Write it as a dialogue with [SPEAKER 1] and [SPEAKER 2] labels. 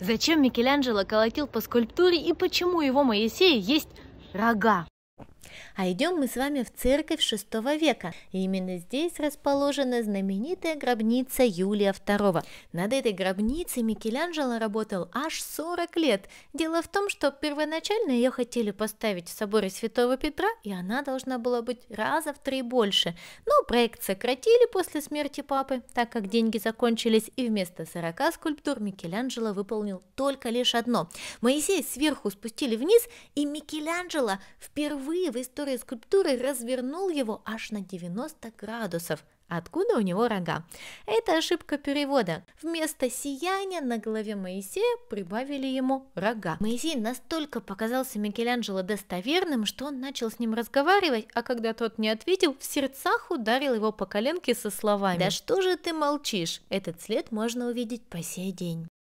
[SPEAKER 1] Зачем Микеланджело колотил по скульптуре и почему его Моисея есть рога? А идем мы с вами в церковь VI века. И именно здесь расположена знаменитая гробница Юлия II. Над этой гробницей Микеланджело работал аж 40 лет. Дело в том, что первоначально ее хотели поставить в соборе Святого Петра, и она должна была быть раза в три больше. Но проект сократили после смерти папы, так как деньги закончились, и вместо 40 скульптур Микеланджело выполнил только лишь одно. Моисея сверху спустили вниз, и Микеланджело впервые в истории скульптуры развернул его аж на 90 градусов – Откуда у него рога? Это ошибка перевода. Вместо сияния на голове Моисея прибавили ему рога. Моисей настолько показался Микеланджело достоверным, что он начал с ним разговаривать, а когда тот не ответил, в сердцах ударил его по коленке со словами «Да что же ты молчишь?» Этот след можно увидеть по сей день.